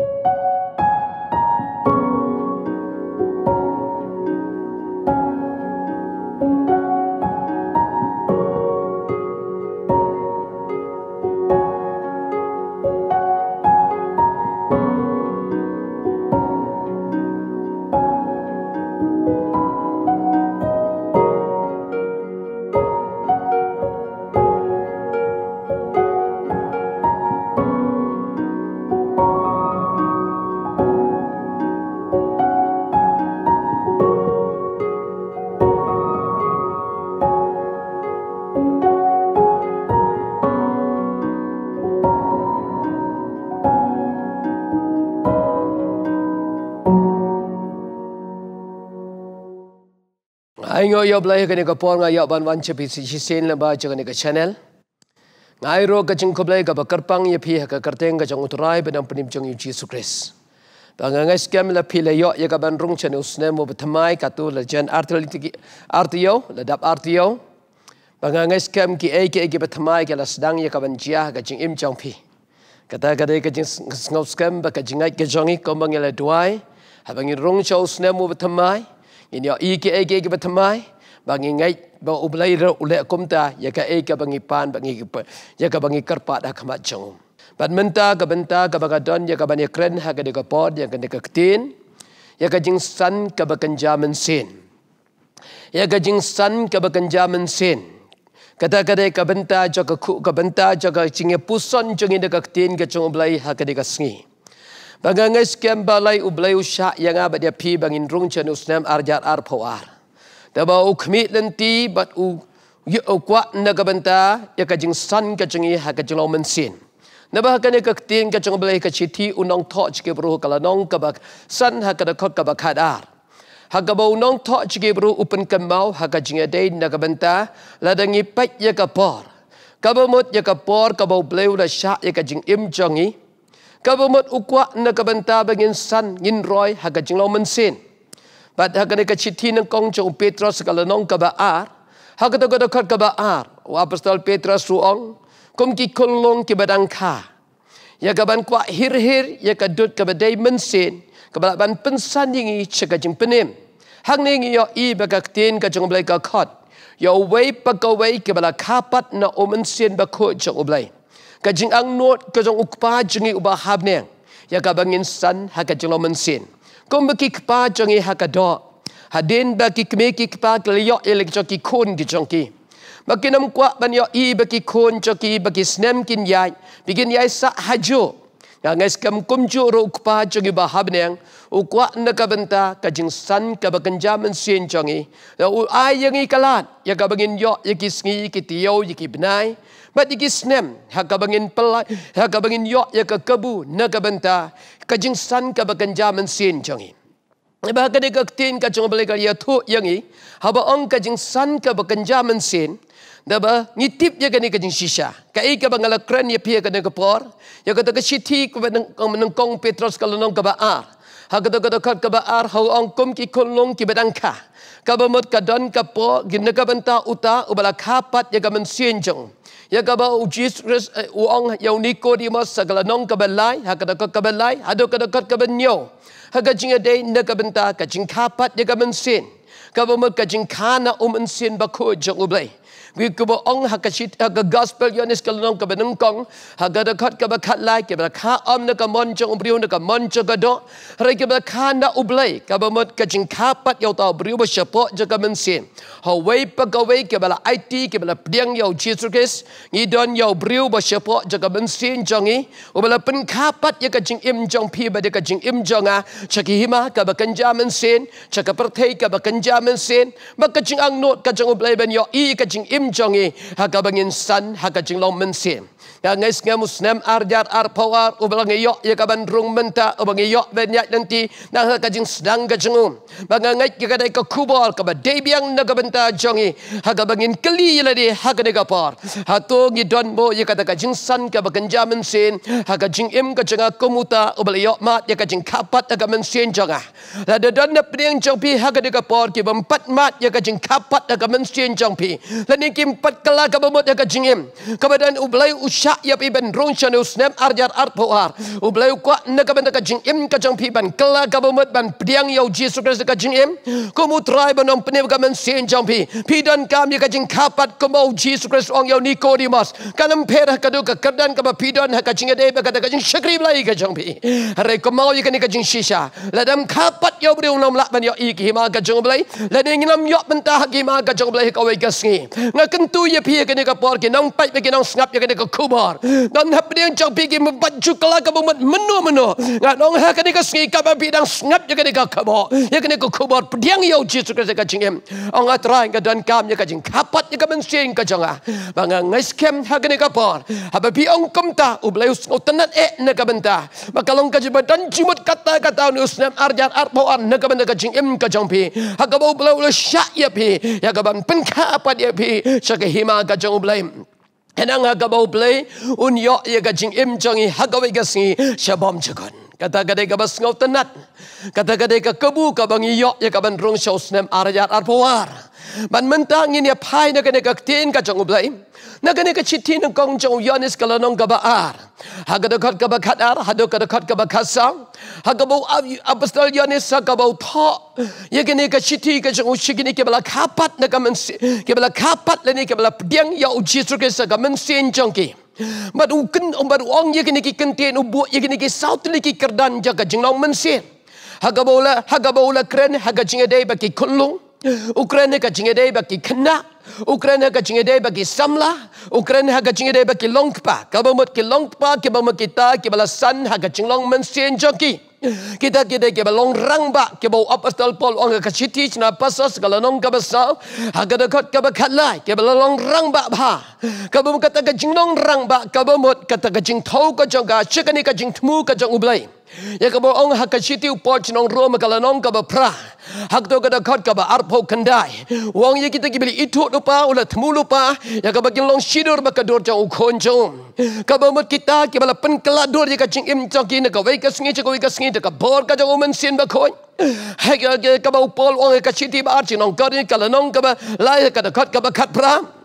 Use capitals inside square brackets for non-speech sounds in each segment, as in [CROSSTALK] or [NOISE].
you Ngayo yo blai ka ni ka por nga yo ban wan che pi si sin la ba cha ka ni ka channel. Ngai ro ka ching ko blai ka ba kar pang ye pi ka kar teng ka chang utrai ba dam pnim yu Jesus Christ. Ba nga ngai skem la pi la yo ye ka ban rung chen us mo ba thamai ka tu la jan artiliti artio la dap artio. Ba nga ngai skem ki ai ki ai ki la sdang ye ka ban chia ka ching im chang pi. Kata kata ka ching ngau skem ba ka jingai ka jangi ko mangela duai. Habangin rung chau us mo ba ini ya iki eh, ege ke betamai bangi ngai ba ublai ro ule kumta ya ka e bangi pan bangi ke ya ka bangi karpa da khama chong ban menta ka benta ka baga don ya ka bani kren ha ka de ka pod ya ka de ka ktin ya ka jing san ka ba kan sin ya ka jing san ka ba kan sin kata ka de ka benta jo ka ku ka benta jo ka chinge puson chong de ka ktin ka chong ublai ha ka de ka sngi Bangangai skem balai ublai usha yang abad dia pi bangin rung chenus nam arjar ar poar. Daba ukmi lenti bat u ye okwa naga benta ya kajing san kajingi ha kajing lau mensin. Naba hakan ya kaktin kajing balai kachiti unong tok jike bruh kala nong kabak san ha kada kot kabak hadar. Haga bau nong tok jike bruh upen kemau ha kajing adai naga benta ladangi pek ya kapor. Kabamut ya kapor kaba ublai da syak ya kajing im jongi. Kabumot ukwa na kabanta bang insan yin roy haga jinglaw mansin. Bat haga ni kachiti ng kong cha u Petros kalanong kabaar. Haga da gada kat kabaar. U apostol Petros ruong. Kum ki kulong ka. Ya kaban kwa hir hir ya kadut kabaday mansin. Kabala ban pensan yingi chaga jing penim. Hang ni ngiyo i baga ktin ka jong blay ka kot. Ya uwe pagkawai kabala kapat na u mansin bako jong blay. Kajing ang not kajong ukpa jengi uba habneng. Ya kabangin san haka jeng lomen sin. Kung kpa jengi haka do. Hadin baki kme kikpa kliyo ilik joki kun di jongki. Baki nam kwa ban i baki kun joki baki snem kin yai. Bikin yai sa haju. Nga ya ngais kam kumju ro ukpa jengi uba habneng. Ukwa na kabenta kajing san kabakan jaman sin jongi. Ya u ayangi kalat. Ya kabangin yo yikis ngi yikitiyo yikibnay. Bat di gisnem, haka bangin pelai, haka bangin yok ya ke kebu, naka benta, kajing san ka bakan jaman sin jangi. Iba haka dega ketin ka cunga balik ya tu yangi, haba ong kajing san ka bakan jaman sin, daba ngitip ya kani kajing sisha. Ka ika bangala kren ya pia kani kepor, ya kata ke siti kwa menengkong Petros kalunong kaba ar. Haka dega dekat kaba ar, hau ong kum ki kulung ki bedangka. Kaba mut ka don ka po, gina ka benta uta, ubala kapat ya kaman sin jangi. Ya kaba u Jesus u eh, ang yau niko di mas segala nong kabelai, hakada kot kabelai, hado kada kot kabenyo. Haga jinga day na kabenta, kajing kapat ya kabensin. Kaba mo kajing kana umensin um bakod jang ublay. Gui kubo ong ha kashit ha ka gospel yonis ka lunong ka benung kong ha ka da kot ka ba kat lai ka ba ka om na ka moncho um priu na ka moncho ka do ra ka ba ka na ublai ka ba mot ka jing ka pat yau ta priu ba shapo ja ka men sin ha wei pa ka wei ka ba la it ka ba la priang yau jesus kes ni don yau priu ba shapo ja ka men sin jong i u um ba la pen ka pat ya ka jing im jong pi ba de ka jing im jong a cha ki hima ka ba kan ja men sin cha ka per thai ka ba kan ja men sin ba ka jing ang not ka jong ublai ben yau i ka jing im jong i ha ga bang long men sian Kangais ngamus nem arjar power ubalang iyo ya kaban rung menta ubang iyo benyak nanti nah kajing sedang gajengu bangangai kita kadai ke kubor debi yang biang na benta jongi haga bangin keli la di haga de gapar hatu ngi don bo ya kata kajing san ke bagenja mensin haga jing im ke komuta kumuta ubal lah iyo mat ya kajing kapat aga mensin jonga la de don na pening jopi haga de gapar ki bempat mat ya kajing kapat aga mensin jongpi la ni kim pat kala ke bemut ya kajing im kebadan ubalai usha Sha'yab iben Ronshan usnem arjar art puar. Ublayu kwa naga ben naga jing im ka jang pi ben kala ka bumut ben priang yau Jesus Christ ka jing im. Kumu try ben om penew ka men sen jang pi. Pi dan kami ka jing kapat kumau Jesus Christ ong yau Nicodemus. Kanam perah ka duka kerdan ka ba pi dan ka jing edai ba ka jing shakri blai ka jang pi. Hare kumau yu ka ni ka jing shisha. Ladam kapat yau beri unam lak ben yau iki hima ka jang blai. Ladam inam yau bentah hima ka jang blai ka wai kasngi. Nga kentu ye pi ya ka ni ka puar ki. Nang pait ya ka ni ka kubo keluar. Dan apa dia cak pergi membuat cukla ke bumbut menu-menu. Ngak dong ha kini ke sengi kapa bidang sengap ya kini ke Dia Ya kini kubur. Pediang ya uji suka saya kacing em. Ongak terai ke dan kam ya kacing kapat yang kamen sing ke jangah. Bangga ngeskem ha kini ke por. Haba pi ong kemta ublayu sengau tenat e ne ke benta. Maka long kaji badan jimut kata-kata ni usnam arjan arpoan ne ke benta kacing em ke jang pi. Haka bau ublayu le syak ya pi. Ya kaban penka apa dia pi. Syakai hima kacang ublayu. Henang haga bau play, un ya gajing im jongi haga wai gasingi shabam jagon. Kata kadai ka bas tenat, kata kadai ka kebu ka bangi ya ia kaban rong shau arjar arpoar. มันมันตั้งยินยาพายนักเนกักเตียนกับจงอุบไลนักเนกชิตีนกองจงยอนิสกลนงกบอาร์ฮักดกอดกบขัดอาร์ฮักดกอดกอดกบขัดซังฮักกบอับอับสตอลยอนิสกบท้อยักเนกชิตีกับจงอุชิกินิกับละคาปัดนักมันเกับละคาปัดเลนิกับละเดียงยาอุจิสุกิสกับมันเสียนจงกีมันอุกนอุบารุองยักเนกกันเตียนอุบุยักเนกสาวตุลิกกระดันจักจงลองมันเสียนฮักกบอุลฮักกบอุลครนฮักจงเดย์บักกีคุลลุง Ukraine ka jinge dei ba ki khna Ukraine ka jinge dei ba ki samla Ukraine ha ka jinge dei ba ki longpa ka ba mot ki longpa ki ba mot ki ta ki bala san ha ka jing long men sien joki kita kita ke belong rang ba ke bau apostol paul ang ka chiti na pasos kala nong ka basa haga de kat ka ba khalai ke belong rang ba ba ka bum kata ka jing nong rang ba ka bum kata ka jing thau ka jong ka chikani ka jing thmu ka jong ublai Ya ka bo ong hak chiti u poch nong ro ma kala nong ka ba pra. Hak to ka da khot ka ba ar pho kan dai. Wong ye kita ki bili itho do pa ula thmu lu pa. Ya ka ba kin long shidor ba ka dor cha u khon chong. Ka ba mat kita ki bala pen kala dor ye ka ching im chong ki na ka wei ka sngi cha ko wei ka sngi ta ka bor ka jo men sin ba khoi. Hak ya ka ka ba u pol wong ka chiti ba ar chi nong ka ni kala nong ka ba lai ka da khot ka ba khat pra.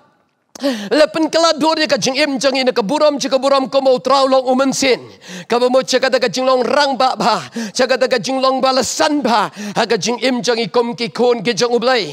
Lepen pen keladur ya kajing im jeng ini keburam jika buram kau mau terau long umensin. Kau mau cik kata kajing long rang ba ba. Cik kata kajing long balasan bah, Haga jeng im jeng ikom kikon kijang ublay.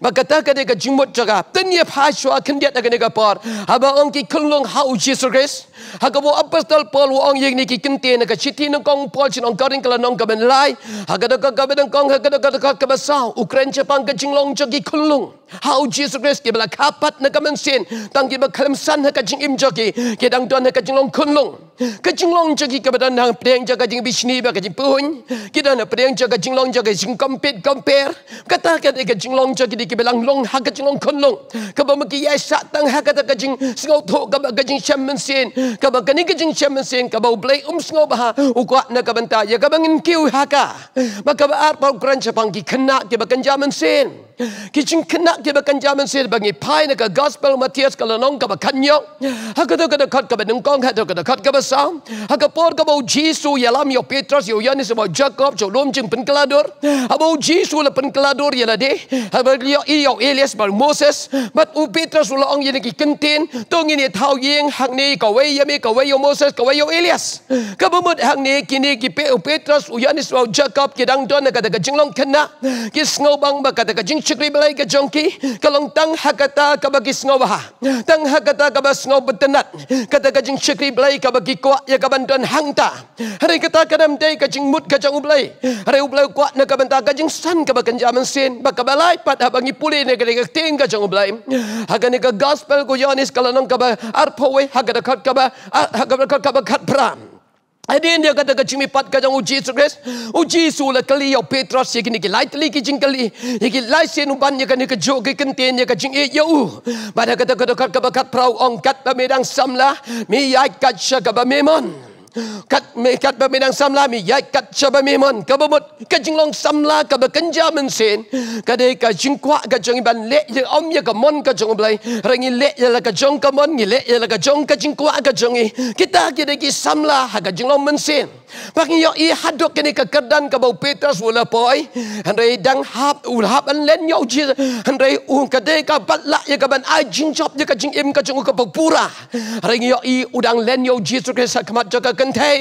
Maka tak kata kajing mut jaga. Tanya pasua kendi tak kena kapar. Haba ong kikon long hau Jesus Christ. Haga bu apa stal pol wu ong yang niki kenti nak kaciti nong kong pol cik nong karing kala nong kaben lay. Haga dekak kaben nong kong haga dekak dekak kabasau. Ukraine cepang kajing long jeng ikon long. How Jesus Christ kapat na kamansin, tangi kibag kalamsan na kajing imjoki, kidang doon na kajing long kunlong. Kecinglong jagi kepada nang pedang jaga jing bisni ba kajing pun. Kita nang pedang jaga cinglong jaga jing kompet komper. Kata kata kecinglong jagi di kebelang long hak kecinglong konlong. Kaba mungkin ya sak tang hak kata kajing singau tu kaba kajing cemen sen. Kaba kani kajing cemen sen kaba ublay um singau bah. Uku ak nak kabenta ya kaba ngin kiu haka. Maka ba arpa ukuran cepang ki kena kiba kanjaman sen. Kicin kena kiba kanjaman sen bagi pai nak gospel Matias kalau nong kaba kanyo. Hak kata kata kat kaba nungkong hak kata kat kaba sang hakapor ka bau jisu yala mi petros yo yanis bau jacob jo lom jing penkelador abau ha jisu la penkelador yala de abau yo iyo elias bau moses bat u petros ula ong yene ki kentin tong ini tau ying hak ni ka wei yami ka wei yo moses ka wei yo elias ka bumut hak ni kini ki pe u petros u yanis bau jacob ki dang don ka daga jing long kena ki snow bang ba ka daga jing chikri belai ka jongki ka long tang hakata ka bagis ngoba ha. tang hakata ka bas ngob betenat ka daga jing chikri belai ka bagi di kuat ya kaban tuan hang ta. Hari kata kadam day kacang mut kacang ublay. Hari ublay kuat na kaban ta kacang san ka bakan jaman sin. Baka balay pat habang ipuli na kada kating kacang ublay. Haga ni ka gospel ku yonis kalanong ka ba arpawe. Haga dakot ka ba. Haga dakot ka ba kat pram. And yang dia kata kecimi pat kajang uji Yesus Kristus. Uji Yesus lah keli yau Petrus ya kini kilai lightly kijing keli. Ya kini lai senu ban ya kini kejo ke kentian ya kajing eh yau. Bada kata kata kat kebakat perahu ongkat bamedang samlah. Mi yai kat syakabamemon. memon kat me kat samla samlami ya kat coba mimon kabumut kajing long samla kaba kenja mensin kade ka jingkwa ka jong ban le ye om ye ka mon ka jong blai rengi le ye la ka jong ka mon ye le ye la ka jong ka jingkwa ka jong i kita kide ki samla ha ka jing long mensin pakin yo i hadok kini ka kerdan ka bau petas wala poi andre dang hap ul hab an len yo ji andre u kade ka pat la ye ka ban a jing chop ye ka jing im ka jong ka bau pura rengi yo i udang len yo ji sukesa kamat jaka kan thay.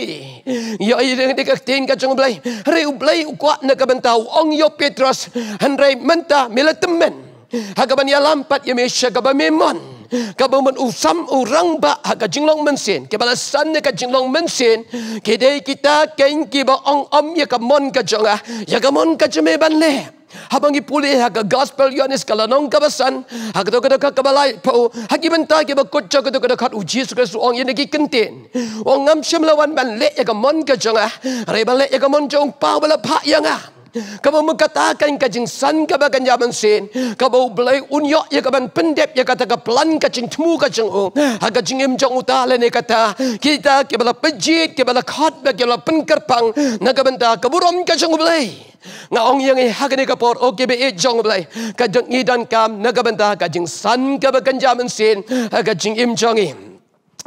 Ya ay rin di kaktin ka chong blay. Hari ublay ukwa na kabantaw. Ong yo Petros. Hanray manta milatemen. Hagaban ya lampat ya mesya gabamimon. Kabang man usam urang ba haga jinglong mensin ke balasan ne ka jinglong mensin ke kita keng ki ba ong om ye ka mon ka jonga ya ka mon ka jeme ban le Habang ipulih haga gospel Yohanes kala nong kabasan, haga toga daka kabalai pau, haga menta haga bakutcha kada kada kat uji sukar su ong yenegi kenten, Wong ngam syam lawan ban lek yaga mon ka jonga, reba lek yaga mon jong pau bala pak yanga. Ah. Kamu mengatakan katakan kajing san ka jaman sen. Kau belai unyok ya kaban pendep ya kata ka pelan kajing temu kajing o. Oh, haga jing em jang utala ni kata. Kita ke bala pejit ke bala khat ba ke bala penkerpang. Na kaban ta kaburam kajing belai. Nga ong yang haga ni ha, kapor oke eh, ke bai jang belai. Kajing idan kam naga benda ta kajing san ka jaman sen. Haga jing em jang em.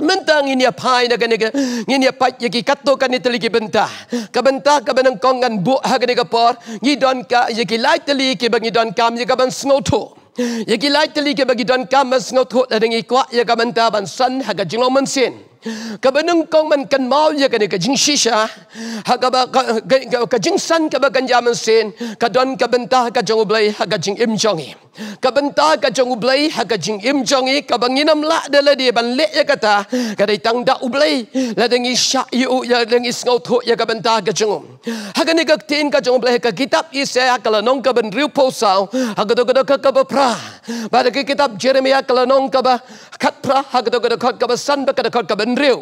Mentang ini apa ini kena ke ini apa yang kita kan itu lagi bentah kebentah kebenang kongan buk hari ini por. ini don ka yang kita lagi tali ke bagi don kam yang kaban snowto yang kita lagi tali ke bagi don kam snowto dengan ikut yang kaban taban san haga jinglo mensin ka benung kong man kan mau ya kan ka jing shisha ah. ha ka ka jing san ka ba kan jaman sin ka don ka benta ka jong ublai ha ka jing im jong i ka benta ka jong ublai ha ka jing im jong i ka banginam la de la di ban le ya kata ka dai tang da ublai la dengi sha i u ya dengi ngau tho ya ka benta ka jong um. ha ni ka tin ka jong ublai ka kitab i se ha nong ka ben riu po sao ha do ka ka ba pra ba de kitab jeremia kala nong ka ba คัดพระหากตัวกระคดกับสันบกระคดกับเร็ว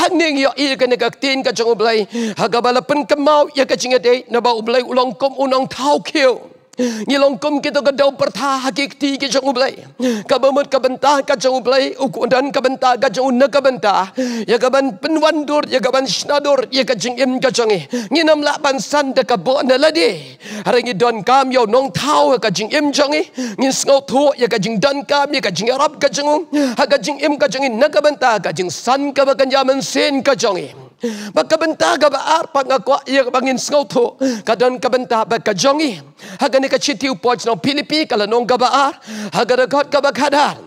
หากนี่ยอีกันกักตีนกับจงอุบลยหากบาลปนกับเมาอยากจะจิงเดย์นบอุบลยอุลองกมอุนองเท้าเขียว Ngilongkom kita ke daun pertah hakikti ke jangu belai. Kabamut kabentah ke jangu belai. Ukudan kabentah ke jangu ne kabentah. Ya kaban penwandur, ya kaban snador ya ke jengim ke jengi. Nginam lak bansan de kabuk ne ladi. Hari ngi don kam yau nong tau ya ke jengim jengi. Ngin sengau tu ya ke jeng dan kam, ya ke jeng Arab ke jengu. Ha ke jengim ke jengi ne kabentah ke jeng san ke bakan jaman sen ke jengi. Bakabenta ga baar pangako ia bangin sengoto kadon kabenta baka jongi haga ni kaciti upoj no pinipi kala nong ga baar haga rekot ga bakadar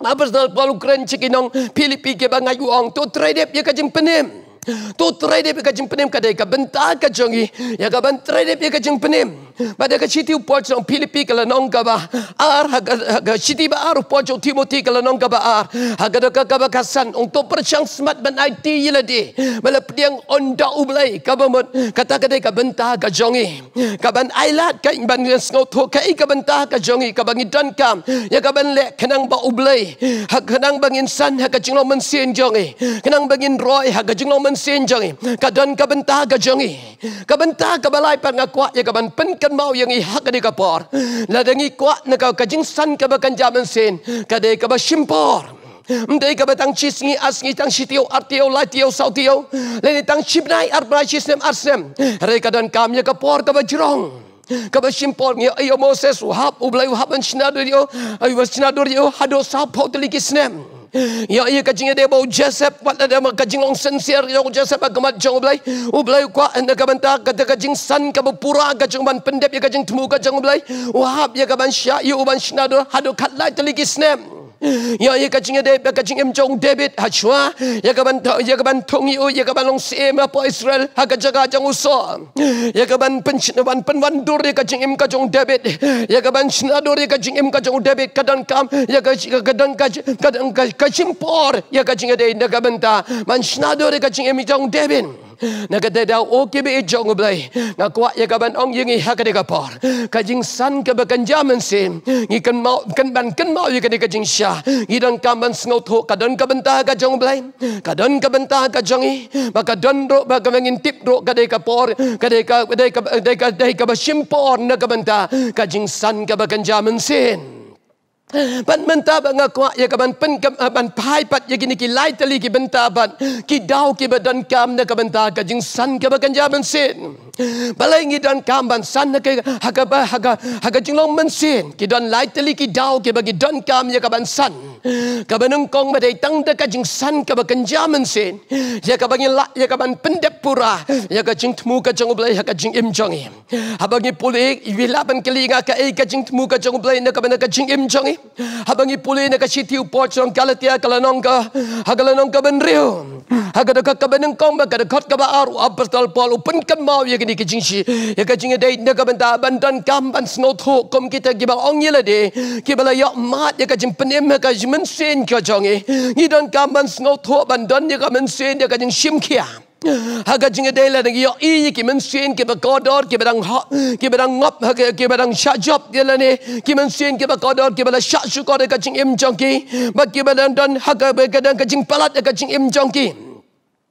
Mabes dal palu kren nong Filipi ke bangayu ong tu trade ye kajing penem. Tu trai de pe ca jing penim de ca benta ca jong i, ya lah ca ben trai de pe ca jing Ba de ca chiti u poch pilipi ca la nong ca ba ar, ha ca chiti ba ar u poch timoti ca la nong ca ba ar, ha ca de ca ca ba ca san, un to per chang smat ben ai ti yi la di, pdiang on u blai ca ba mot, ca ta de ca benta ca jong i, ca ben ai lat ca ban yas ngau to ca i ca eh, benta ca jong i, ca ba ngidan kam, ya ca ben le kenang ba u blai, ha kenang bang insan ha ca jing men sien jongi. kenang bang in roi ha ca jing men sin jangi kadon kabenta ga jangi kabenta ka balai pat ngakwa ya kaban pen mau yang i hak di kapor ladangi kwa na ka kajing san ka bakan jaman sin kadai ka basimpor Mdei ka batang chisngi asngi tang sitio artio latio sautio leni tang chipnai arbra chisnem arsem reka dan kamnya ya kapor ka bajrong ka basimpor ngi ayo moses uhap ublai uhap an chinadurio ayo was chinadurio hado sapo tlikisnem Ya ia ya, kajinya dia bau Joseph, wat ada ma kajing long sensier ya u Joseph ba kemat jong ublai ublai kwa anda ka banta kata kajing san ka bupura kajing ban pendep ya kajing temu kajing ublai wahab ya ka ban sya ya u ban shnado hadu kat lai teliki snap Ya ya kacinya deb, ya kacinya mcong debit hachwa. Ya kaban ya kaban tong iu, ya kaban long sim apa Israel haga jaga jang uso. Ya kaban pen wan dur ya kacinya mcong debit. Ya kaban cinador ya kacinya mcong debit kadang kam ya kacik kadang kacik kadang kacik kacim por ya kacinya deb, ya kaban ta man cinador ya kacinya mcong debit na kada da o ke be jong blai na kwa ya gaban ong yingi ha ka de ka par ka jing san ka be kan jamen se ngi kan ma kan ban kan ma yi ka de ka ngi dan ka ban tho ka ka ban ka jong blai ka ka ban ka jong i don ro ba ka ngin tip ro ka de ka par ka de ka de ka de ka de ka ba na ka ban ta san ka be kan jamen ปันมันตาบังกวายกับมันเป็นกับมันพายปัดยกินกิไลตลีกิบันตาบันกิดาวกิบดันกามนะกับันตากจึงสันกับกันยาบันเซนบาลังกิดันกามบันสันนะกับฮักบะฮักฮักจึงลงมันเซนกิดันไลตลีกิดาวกิบกิดันกามยกับันสันกับันงกงมาได้ตั้งแต่กจึงสันกับกันยาบันเซนยกับันยลยกับันเป็นเดปุระยกับจึงทมูกับจงอุบลยกับจึงอิมจงอิมฮับกิปุลีวิลาบันกลีงาเกอกับจึงทมูกับจงอุบลยนะกับันกับจึงอิมจงอิ habangi puli na kasitiu poch ng galatia kalanongka hagalanongka benrio hagadaka ka benengkong ba kadakot ka ba aru apostol paul upen kan mau ya gini kijingshi ya kajing dai na ya ka benta bandan kamban snot ho kom kita giba ong yela de kibala ya mat ya kajing penem ha ya kajing mensin ka jongi eh. ngidon kamban snot ho bandan ya kajing sen ya kajing shimkiam Haga jinga dela ni yo i ki men sien ki ba godor ki berang ha ki berang ngop ha ki ki berang sha job dela ni ki men sien ki ba godor ki bala sha shu ko de ka im jong ki ba ki berang don ha ka be ka palat ka im jong ki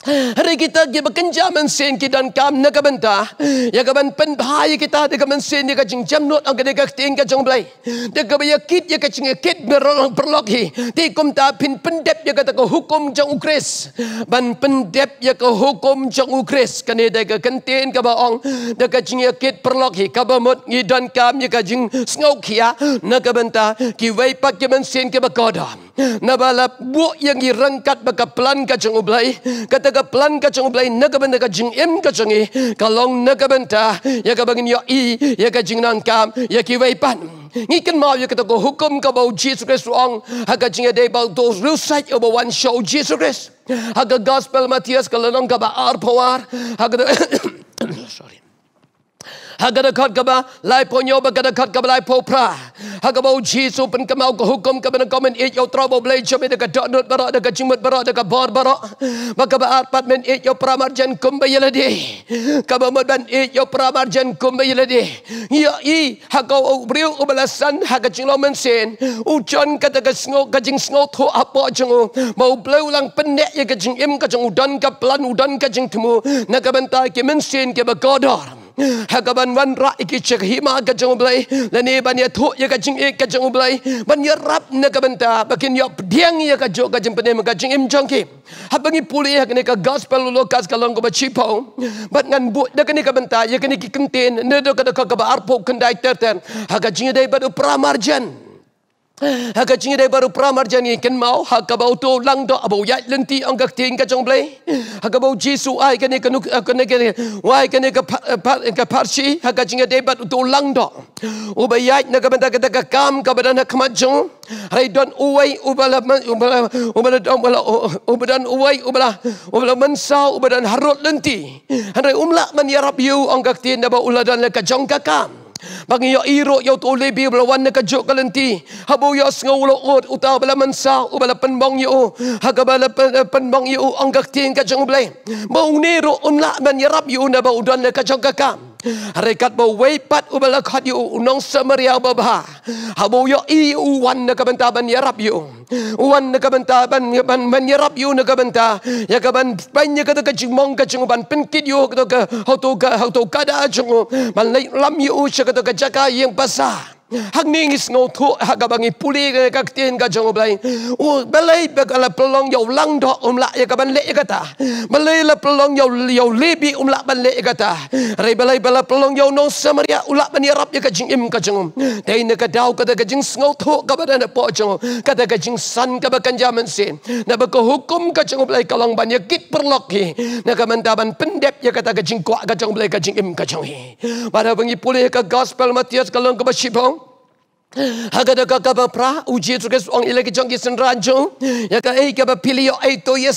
Hari kita dia bekerja mensin ki dan kam na benda. benta ya ka ben pen kita ada ka mensin ni ka jam nut, ang de ka ting ka belai. blai de ka ya kit ya ka ching kit berong perlok hi ti kum ta pin pendep ya ka ta hukum jong ukris ban pendep ya ka hukum jong ukris ka ni de ka kentin ka ba ong de ka kit perlok hi ka ba mot ngi dan kam dia ka jing snok hi ya. na ka pak ya mensin ka ba kodam nabala bu yang irangkat baga plan ka jung ublai kata ka plan ka jung ublai naga benda ka jing em ka E eh. kalong naga benda ya ka bangin yo i ya ka jing nang kam ya ki wei pan ngikin mau ya kata ko hukum ka bau jesus christ ong haga jing dei bau to real side over ya one show jesus christ haga gospel matias kalong ka ba arpoar haga [COUGHS] [COUGHS] sorry Haga da kot kaba lai ponyo ba kada kot kaba lai popra. Haga bau jisu pen kamau ka hukum ka benang komen ik yo trobo blai jomi daga dot not barok daga jimut barok daga bor barok. Maka ba arpat men ik yo pramar jen kum ba yeladi. Kaba mud ban ik yo pramar yeladi. Ya i haga u bril u balasan haga jing lomen sen. U chon kata ka sngo ka jing sngo tu apo jeng u. Ma u blai ulang penek ya ka im ka udan ka pelan udan ka jing temu. Naka bentai ke sen ke ba godor. Haga man wan ra iki chek hima ya ya e ga jong blai ban ya thu ya ga ching ek ga ban ya rap na ka bakin ya dieng ya ga jog ga jong pne ga im jong ki ha puli ya ha ne ka gospel lo kas ka long ba bat ngan bu da ka ne ya ka ne ki kentin ne do ka da ka ba ter ter ha ga jing ya Haka chingi dai baru pramar jani ken mau haka bau to lang do abau yai lenti angka tin ka chong blai haka bau jisu ai ken eh, ken ken ken wai ken ka pa eh, ka parchi haka chingi dai baru to lang do u ba yai na ka benda ka kam ka benda na kam jong hai don u wai u ba la u ba u ba la lah- lah- don u ba u wai u ba u ba la lah sa u ba harot lenti han rai umla man ya rab yu angka tin da ba uladan la ka jong ka kam bagi yo ya iro yo ya tole bi belawan ne kejuk kelenti. Habu yo ya sengulo ut uta bela mensa u bela penbong yo. Haga bela penbong eh, yo angkat tin kejung blay. Bau niro unla ban yerap yo ne bau dan ne kejung kakam. Rekat bo weipat ubala khat yu unong semeria baba. Habu yo i u wan na kabenta ban ya rab yu. Uwan na kabenta ban ban ban ya rab yu na kabenta. Ya kaban ban ya kada kaji mong ka ban pin kid yu kada ka hotu ka hotu kada chung. Man lam yu u sha kada jaka yang pasah. Hag ming is no to hagabang i puli ka tin ka jong blai. O oh, balai bagala pelong yau lang do umla ya kaban le kata. Belai la pelong yau yau lebi umla ban le kata. Re belai bela pelong yau no samaria ula ban ya rap ka jing im ka jong. Dai na ka dau ka ka jing ngau to ka ba na po jong. Ka ka jing san ka ba kan jaman sin. Na ba ko hukum ka jong blai kalong ban ya kit perlok hi. Na ka mandaban pendep ya kata ka jing kwa ka jong blai ka jing im ka jong hi. Bara bangi puli ka gospel Matias kalong ka ba shibong. Hagada ka ka pra uji tu ke suang ilagi jong ki sen ranjo ya ka ei ka pili yo ei to ye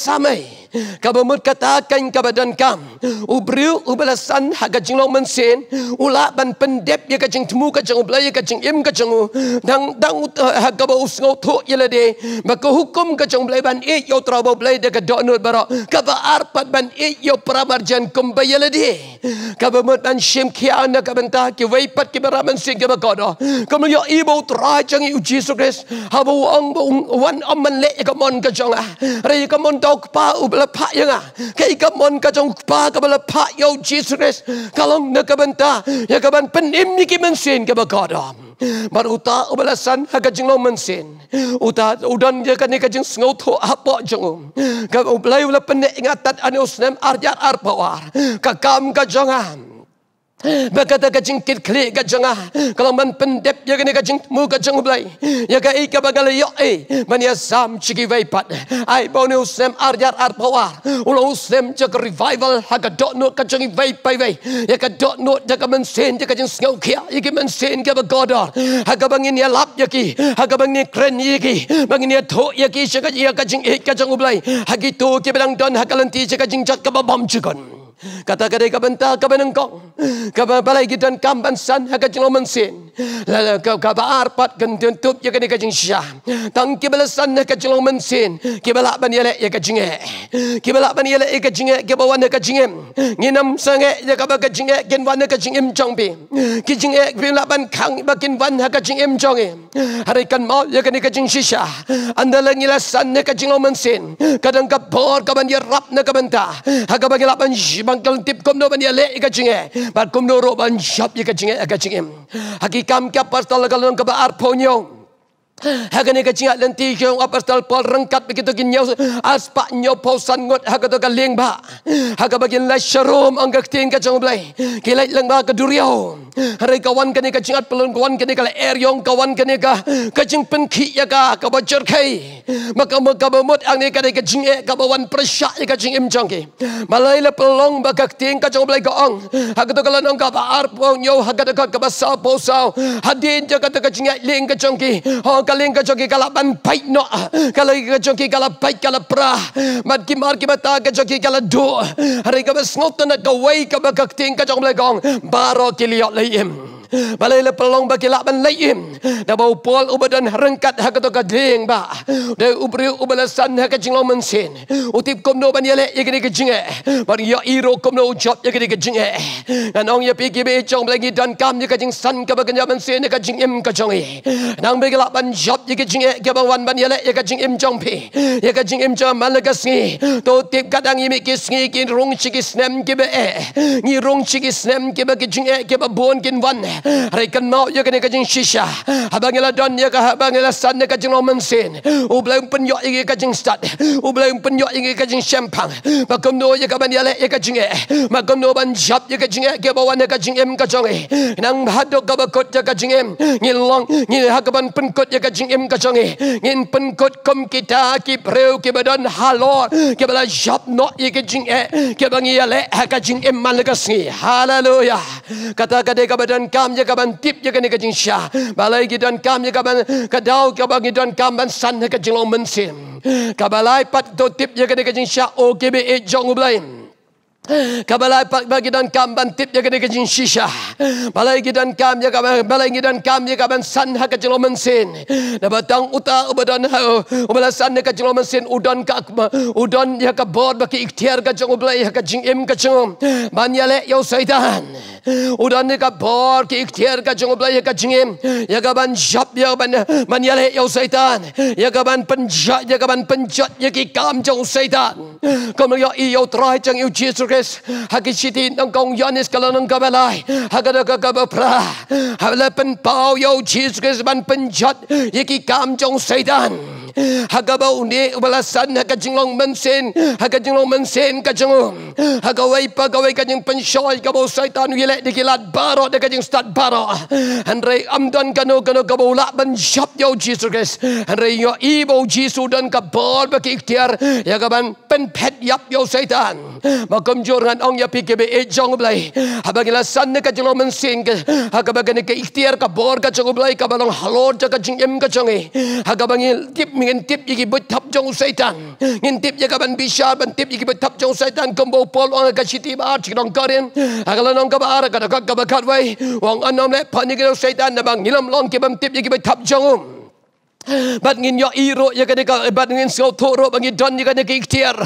kamu mengatakan kepada kamu. Ubril ubalasan haga jinglau mensin. Ula ban pendep ya kacang temu kacang ubelai ya kacang im kacang Dang dang haga bau sengau tu ya de. Maka hukum kacang ubelai ban i. Yau terabau ubelai de ke donut barak. Kaba arpat ban i. Yau pramarjan kumbay ya de. Kaba mut ban shim kia anak kabentah. Ki waipat ki barak mensin ke bakada. Kamu ya ibu terajang iu Jesus Christ. Habu wang wan aman lek ya kamon kacang ah. Raya kamon tau kepa ubelai kei ya yau Jesus, ya penim ni ละพายังอ่ะแค่กับมนก็จงปากับละพายโยจีสุเนสกลงนักบันตายากบันเป็นอิมิกิมันเซนกับกอดอม baru uta ubalasan haga jenglo mensin. Uta udan dia kan ika jeng sengau tu apa jengum. Kau ubalai ubalai penek ingatan anu senem arjar arpawar. kam kajangan. Bakata ka jingkit kli ka jenga kalau man pendep ya kena ka jing muka jeng blai ya ka ika bagal yo ya e man ya sam chiki vai pat ai bone usem arjar ar bawa jaga revival ha ka dot no ka jing vai pai vai ya ka dot no jaga ka man sen jing sngau kia Iki ya ka man sen Haga ba godar ha ka bangin ya lap ya ki ha ka bangin ya kren ya ki bangin ya tho ya ki shaka ya ka jing e ka jeng blai ha ki to don ha ka lan ti jak ka jing jak ka ba Kata kata ka benta ka benengkong. Ka balai ki dan kamban san ha ka jloman sin. La kaba arpat ken tentup ye ka jing sya. Tang ki balasan ha ka jloman sin. Ki balak ban yele ye ka jinge. Ki balak ban yele ye ka jinge ke ba wan Nginam sange ye ka ba ka jinge ken wan ka jingim chong bi. Ki jinge ki la kang bakin wan ha ka jingim chong e. Hari kan mau ye ka ni ka Anda la ngila san ne ka jloman sin. Kadang ka bor ka rap ne ka benta. Ha ka ba bang tip kom no ban ya le ika e. bar kom no shop ban shap ika chinge e. hakikam kya pastal kalang ka ba ar Hagan ni kacinga lenti kyo apa stal pol rengkat begitu gin aspa nyau pol sangut haga tu kaling ba haga bagin la syarum angka ktin kacang blai kilai lang ba ka hari kawan kani kacingat pelon kawan kani kala air yong kawan kani ka kacing penki ya ka ka bocor kai maka maka bemut ang ni kani kacing e ka bawan persya ya kacing malai la pelong ba ka ktin kacang blai ka ong haga tu kala nong ka ba arpong nyau haga tu ka ka basa posau hadin ja ka tu kacing ling kacangki ha kalau yang kejoki kalau ban baik no kalau yang kejoki kalau baik kalau prah mat kimar kibata kejoki kalau do hari kau bersnot nak kawai kau bakti yang kejong belakang baru kiliat layem. Balailah pelong bagi lak ban layim. Dah bau pol ubah dan rengkat hak tu ke jeng ba. Dah ubri ubah lesan hak kecing lo mensin. Utip kom no lek ye ya kini kecing eh. Baru ya iro kom no ye ya kini kecing eh. Dan ong ya pigi becong lagi dan kam ya kecing san ke bagi ya mensin ya kecing im kecong eh. Nang bagi lak ban ye ya kecing eh. Gabang wan ban ye ya kecing im cong pi. Ya kecing im cong man sengi. Tu utip kadang imi kis ngi kin rung cikis nem kibe eh. Ngi rung cikis nem ke kecing eh kibe bon kin wan eh. Rekan mau ya kena kajing shisha. Habangilah don ya kah habangilah san ya kajing lomen sin. Ublayum pun yok ingi kajing stad. Ublayum pun yok ingi kajing shempang. Makum no ya kaban yale ya kajing e. Makum no ban jab ya kajing e. Kebawa ya kajing em kajong e. Nang bahado kabakut ya kajing em. Ngilong ngil hakaban penkut ya kajing em kajong e. Ngin penkut kom kita ki preu ki halor. Kebala jab no ya kajing e. Kebangi yale ha kajing em malagasni. Hallelujah kata kata kaban dan kam je kaban tip je kene kajing syah balai gi dan kam je kaban kadau kaban gi dan kam ban san ke jilong mensin kabalai pat to tip je kene kajing syah o kebe e ublain Kabalai pak bagi dan kam bantip ya kena shisha. Balai gidan kam ya kaban balai gidan kam ya kaban san ha kecil mensin. Na batang uta ubadan ha. Ubala san ne ha kecil mensin udan ka udan ya ka bod bagi ikhtiar ka jong ublai ka jing im ka jong. Man ya le Udan ne ka bod ki ikhtiar ka jong ublai ka jing im. Ya kaban jab, ya ban man ya le yo saidan. Ya kaban penja ya kaban penjat ya ki kam jong saidan. Kamu ya iyo try jong iyo jesus Grace, hagi chiti yonis kala nang kabalai, haga daga kaba pao yo Jesus Grace man pen jat, yiki kam jong saitan. Haga ba uni ubalasan haga jinglong mensin haga jinglong mensin ka jingu haga wai pa ga wai ka jing pensoy ka bo saitan wile baro de ka jing stat baro andre amdan kanu kanu ka bo la ben shop jesus christ andre yau ibo jesus dan kabal bagi ba ki ya ga ban pen yap yau setan, makam jemjur ngan ong ya pike be ejong eh blai habang la san ka jlo men sing ka haga bagan ka ikhtiar ka bor ka chong blai ka balong halor jaga jing em ka chong e eh? haga bang tip ngin tip yigi bot thap jong setan ngin tip ya ka ban bisha ban tip yigi bot thap jong setan kombo pol ong ka chiti ba chik dong karin haga la nong ka ba ara ka ka ka ba khat wai wang anom le pani ka setan na bang ngilam long ke bam tip yigi bot thap jong um. Bat ngin yo ya iro ya kada ka bat ngin so toro bangi don ya kada kiktir.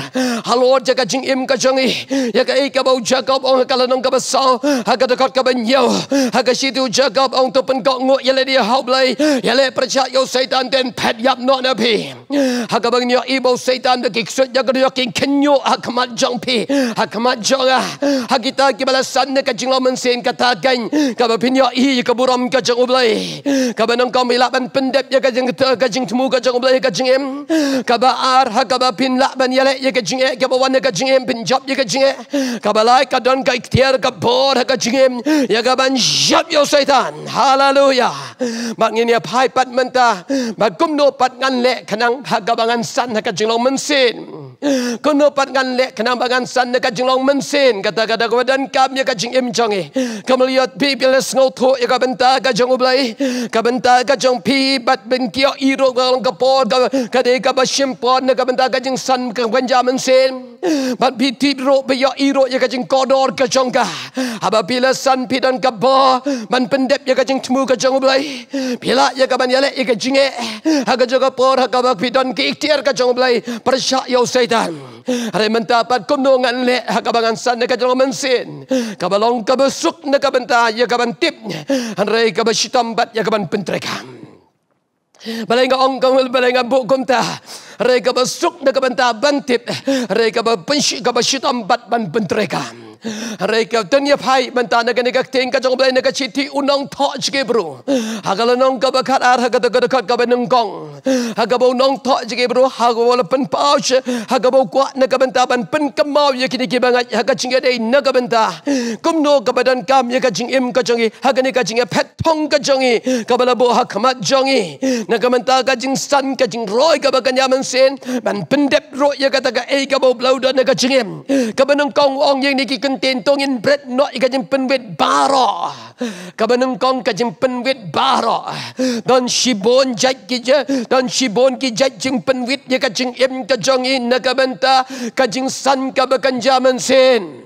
Halo ja ka jing im ka jangi ya ka ika bau ja ka bau ka lanong ka baso ha ka dekat ka banyo ha ka si bau to pen kok ngok ya le dia hau blai ya le percha yo setan den pet yap no na pi. Ha yo ya i setan de kiksut ja ya ka yo king kenyo ha ka mat jong pi ha ka mat jong ha ha kita ki bala san ne ka jing lo gan ka pin yo i ka buram ka jong blai nong ka mi pendep ya ka jing ta ga jing tmu ga jang blai ga jing em ka ba ar ha ga ba pin la ban yale ye ga jing e ga ba wan ga jing em pin job ye ga jing e ka ba lai ka don ga ik ga bor ha, ga jing em ye ga ban jab yo satan hallelujah บางเงียพายปัดมันตาบางกุมโนปัดงานเละขนังหากบางันสันหากจึงลองมันสิ้นกุมโนปัดงานเละขนังบางันสันหากจึงลองมันสิ้นกตากตากวดันกับยากจึงเอ็มจงเอกมลยอดพีเปลสงอทุยกับบันตากจงอุบลยกับบันตากจงพีบัดเป็นเกี่ยวอีโรกลงกระปอกับกับเด็กับชิมปอนกับบันตากจึงสันกับวันจามันสิ้นบัดพีทีโรไปยออีโรยากจึงกอดอร์กจงกะฮับบิลสันพีดันกับบอมันเป็นเด็บยากจึงทมูกจงอุบลย belai. Bila ya kaban yale lek ikat jinge. Haga jaga por haga bak bidon ki ikhtiar ka jong belai. Persya ya setan. Hari mentapat kumnungan le haga bangan san ka jong mensin. Kabalong ka besuk na ya kaban tip. Hari ka besitam ya kaban pentreka. Balai ngah ong kamul balai ngah buk kumta. Reka besuk na ka benta bantip. Reka ba pensi ban pentrekam. Reka kau tanya pai mentah nak ni kau tengka jangan belain nak citi unong tak jige bro. Hagal unong kau berkat ar hagal tak ada kau kau nengkong. Hagal bau unong tak jige bro. Hagal walau pen paus. Hagal bau kuat nak kau bentah pen kemau ya kini kibang aja. Hagal cingi ada nak kau Kumno kau badan kam ya kau cingi em kau cingi. Hagal ni kau cingi pet tong kau Kau bala bau hak mat cingi. Nak kau bentah kau cingi roy kau bakan nyaman sen. Ban pendep roy ya kata kau eh kau bau blau dan kau cingi. Kau bentah kong wong yang niki kau kajim tentongin bread not kajim penwit bara. Kabanengkong kajim penwit bara. Dan shibon jaj kija. Dan shibon ki jaj jing penwit ya kajim em kajong in na kabanta. Kajim san kaba jaman sen.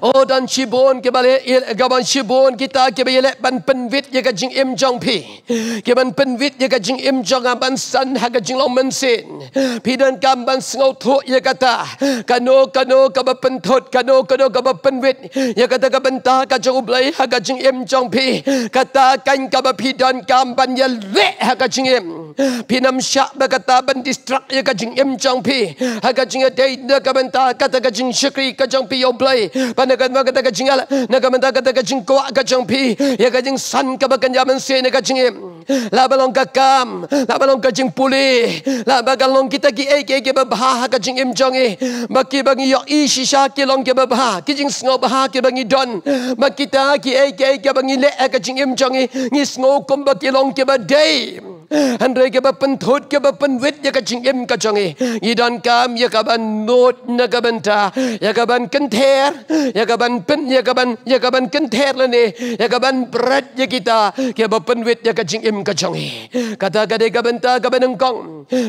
Oh dan cibon ke balik il gaban cibon kita ke balik ban penwit ya gajing jing im jong pi ke ban penwit ya gajing jing im jong ban san ha gajing jing long men sin pi dan kam ban sngau tho ya kata kano kano ka ba pen thot kano kano ka ba penwit ya kata ka ban ta ka jong blai ha gajing jing im jong pi kata kan ka ba pi dan kam ban ya le ha gajing jing im pinamsyak bagata ban distrak ya kajing emchang pi haga jing dei na kamenta kata kajing shikri kajang pi yom play pana kan ma kata kajing ala na kamenta kata kajing kwa kajang pi ya kajing san ka bagan jaman se na kajing em la balong ka kam la balong kajing puli la bagalong kita ki ek ek ba bha haga jing emchang e maki bang yo isi sha ki long ke ba bha kijing sno bha ki bang i don kita ki ek ek ba ngi le ka jing emchang e ngi sno kom ba ki long ke ba dei ันเรกับปันทุดกับปันวิทยากับชิงเอ็มกับจงเอยีดอนกามยากับันโนดนะกับันตายากับันกันเทรยากับันปันยากับันยากับันกันเทรลนี่ยากับันปรัชยากิตากับปันวิทยากับชิงเอ็มกับจงเอกตากันเรกับันตากับันงกง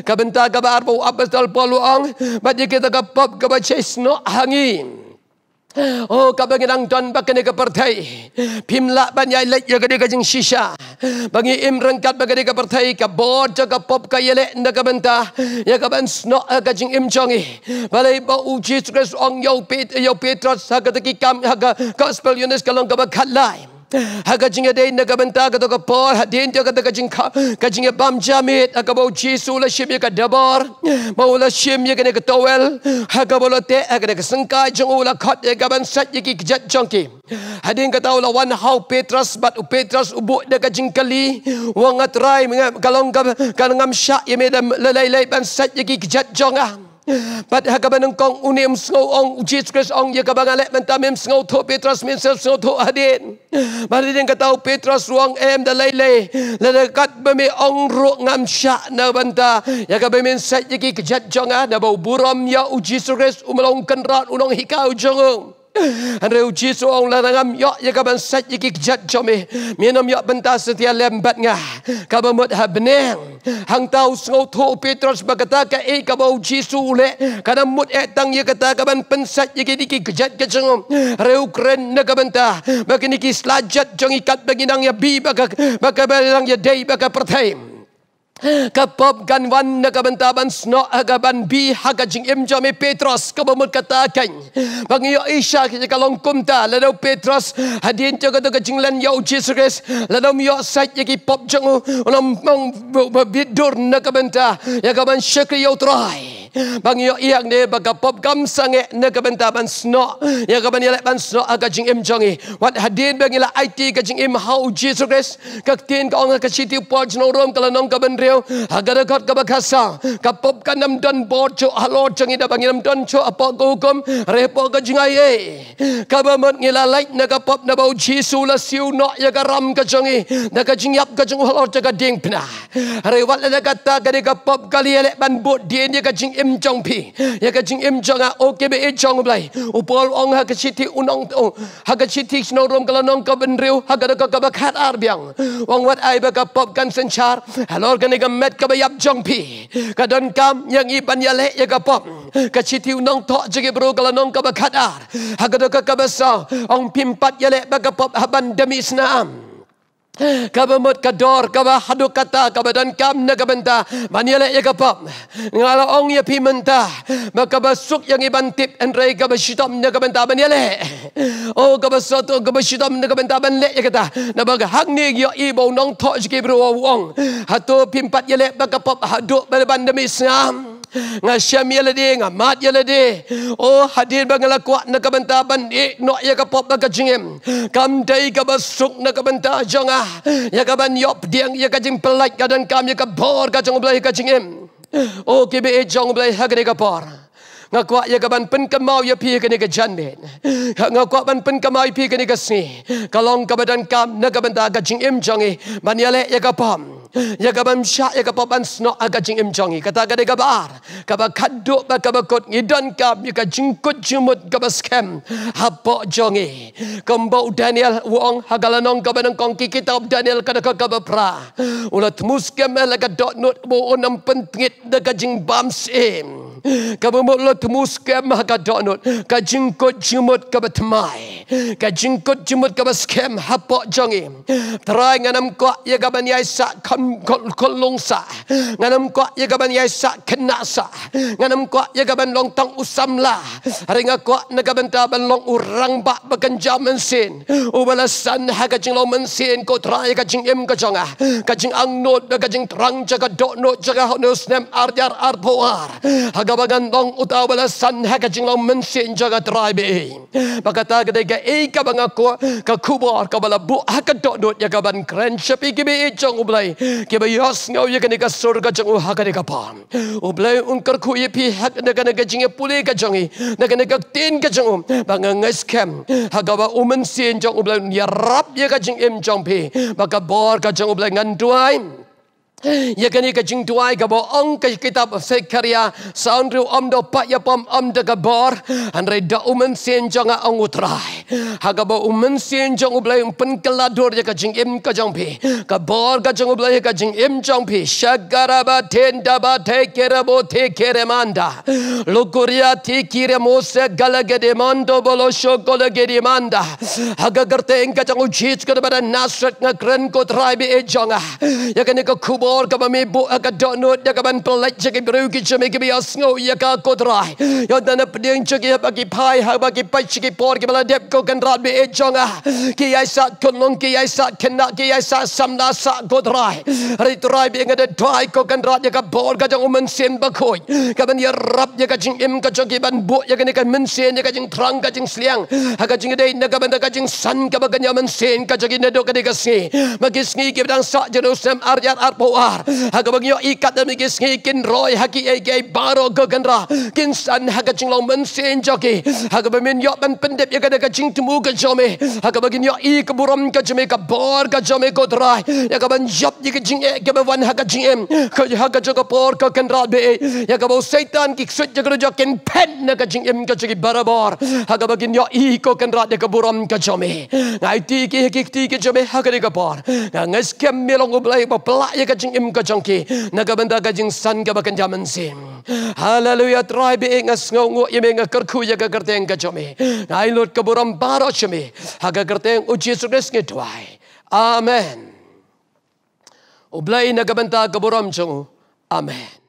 กับันตากับอาร์บูอับสตอลปอลูอังบัดยากิตากับปอบกับเชสโนฮังอีโอ้กับบางยังจนบักกันเอกประเทศพิมลับบางยายเล็กยังกันเอกจึงชิชาบางยิมรังกัดบางกันเอกประเทศกับบอร์ดกับป๊อปกับยเล็กนักบันตายังกับบันสโนกับจึงอิมจงอีบาลีบ่าวจีสุเกสองยาวปีตยาวปีตรัสฮักกันตะกี้คำฮักกันกอสเปลยูเนสกัลงกับบักขัดไล Haga jinga day naga benta ka toka por ha den toka ka jinga ka jinga bam jamit aka bau jesu la shim ka dabar bau la shim ye ka towel haga bolo te aka ka sangka jung ula khat ye ka ban sat ye ki jat jongki hadin ka taula one how petrus but u petrus u bu de ka jinga li wang atrai kalong ka kan ngam sha ye me le le ban set ye ki jat jonga Pat hakaban ng kong unim sngaw ong ujit kres ong ye ya kabang alek mentamim sngaw to Petrus min sel sngaw to adin. Mari ding kataw Petros ruang em da lele. Ladakat bami ong ru ngam sya na banta. Ya kabang min set yiki kejat jonga na bau buram ya ujit kres umalong kenrat unong hikau jongong. [LAUGHS] Andreu Jesus ong la ngam yo ye ka ban sat ye kik jat chome minom yo benta setia lembat nga ka ba mot habneng hang tau sngo tho petros bagata ka e eh, ka ba le ka da etang eh, ye kata ka pensat ye kik jat ke reu kren na ka benta ba kini ki slajat chong ikat baginang ya bi ba ka ba ka ba lang ya dei ba ka pertaim Kapop gan wan na kabantaban sno agaban bi hagajing imjo mi Petros kabamul kata kain. Bang iyo isya kasi kalong kumta lalaw Petros hadin cho kato kajing lan yau Jesus Christ lalaw miyo sait yagi pop jangu unang mong bidur na kabanta yagaban shakri yau try. Bang iyo iyang ne baga pop gam sange na kabantaban sno yagaban yalak ban sno agajing imjo ngi. Wat hadin bang ila IT kajing im how Jesus Christ kaktin ka onga kasi tiupo jnorom kalanong kabandrio Daniel agara kot ka bakasa kapop kanam don bot cho halo chang ida bangiram don cho apo gugum repo ga jingai e kabamot ngila lait na kapop na bau chisu la siu no ya garam ka chongi na ka jingyap ka jong halo cha ding pna rewat la kata ga pop kapop kali ele ban bot dia ni ka jing im chong pi ya ka jing im chong a ah, okay be e chong blai upol ong ha ka chiti unong to oh, ha ka chiti no rom kala nong ka ben riu ha ga ka ka bakhat ar biang wang wat ai ba kapop kan senchar halor ga ne กับเม็ดกับยับจองพีกับดนกำยังอีปัญญาเลยกับปอมกับชีทิวน้องโตจะกับรูกับน้องกับขัดอาร์ฮักกับกับกับเบสองพิมพ์ปัดยาเละกับปอมฮับันเดมิสนาม kabamot ka dor kaba hadu kata kaba dan kam na kabenta manyala ya kapa ngala ong ya pimenta maka basuk yang ibantip andrei kaba shitam na kabenta manyala o oh, kaba soto kaba shitam na kabenta banle ya kata na baga hangni ya ibo nong tho jike bro wong hatu pimpat yale baka pop hadu bal bandemi sam Nga syam ya ledi, nga mat ya ledi. Oh hadir ba ngala kuat na kabenta ban i no ya ka pop ba ka jingem. Kam dai ka basuk na kabenta jonga. Ya ka ban yop diang ya ka jing pelait ka dan kam ya ka bor ka jong blai ka jingem. Oh ke be jong blai ha ka por. Nga kuat ya kaban pen kemau ya pihak ni ke janbet. Nga kuat ban pen kemau ya pihak ni ke sni. Kalong badan kam na kabenta ka jing im jongi. Man ya lek ya kapam. Ya gabam syak ya gapapan snok aga jing im jongi. Kata gade gabar. Kaba kaduk ba kaba kot ngidon kap. Ya jingkut jumut kaba skem. Hapo jongi. Kembau Daniel wong hagalanong kaba nang kongki kita. Daniel kada kaba kaba pra. Ulat muskem elaga dot nut buonam pentingit. Daga jing bams im. Kamu mulut muskem haka donut. Ka jingkut jimut ka betemai. Ka jingkut jimut ka beskem hapok jongi. Terai nganam kuak ya gaban yaisa kan kolongsa. Nganam kuak ya gaban yaisa kenasa. Nganam kuak ya gaban long tang usam lah. Hari nga na gaban taban long urang bak bekenja mensin. Ubalasan haka jinglong mensin. Kau terai ka jing im ka jongah. Ka jing angnut. terang jaga donut jaga honus nem arjar arpoar. Ha kabagan tong utau bala san ha ka jing long mensin jaga trai be pakata kada ka e ka banga ko ka kubor ka bala bu ha dot dot jaga ya ban kren shapi ki be chong ublai ki ba yos ngau ye kani surga jang u ha ka de ka pa ublai un khu ye pi ha kada kana ka jing e pule ka jang i na kana ka tin ka jang banga ngais kem ha ga ba u mensin jang ublai ya rap ye ya ka jing em jang pe baka bor ka jang ublai ngan duai Ya gani ya ka jing tuai ka bo ong ka kitab sekaria saundru om do pa ya pom om de gabor andre da umen sien jong a utrai haga bo umen sien jong ublai um pen kelador ya ka jing em ka pi ka bor ublay jong ublai em jong pi shagara ba ten da ba te kere bo te kere manda lukuria ti kire mo se galage de mando bolo sho manda haga gerte en ka jong uchich ka nasrat na kren ko trai bi e jong ya gani ya ka kubo Lord, kama mi bu aga donut ya kaban pelat jek beru ki cemi ki bia sngo ya ka kodrai. Ya dana pedeng cek ya bagi pai ha bagi pai cek por ki bala dep ko kan rat bi e jonga. Ah. Ki ai sat kunung ki ai sat kena ki ai sat samna sat kodrai. Ri turai bi ngada dai ko kan rat ya ka por ga jong umen sen ba koi. Kaban ya rap ya ka jing im ka jong ki ban bu ya ka ni ka men sen ya ka jing trang ka jing sliang. Ha ka jing dei na ka ban ka jing san ka ba ga nyam sen ka jing ne do ka ni ka sngi. Ma ki sngi ki dang sat jerusalem ar ar po Allah. Haga bagiyo ikat dan mikis ngikin roy haki ege baro gegendra. Kinsan haga cinglong mensin joki. Haga bagiyo yok ben pendip yaga daga cing temu ke ya ya ya jome. Haga bagiyo ik buram ke jome ke bor ke jome godrai. Yaga ben jop yaga haga cing em. Kaya haga joga bor ke be. Yaga bau setan kik sut jaga jokin pen naga cing em ke jogi barabar. Haga bagiyo ik ke gendra yaga buram ke jome. Ngai tiki hikik tiki jome haga diga bor. Ngai skem melong ublai bapelak yaga cing jing im ka jangki na ga banda ga jing san ga ba kan jaman sim haleluya try be nga ngo ngo i me nga kar khu ya ga kar teng ka chome ai lord ka buram baro chome ha ga kar teng u jesus christ ngi twai amen ublai na ga banda ga buram chong amen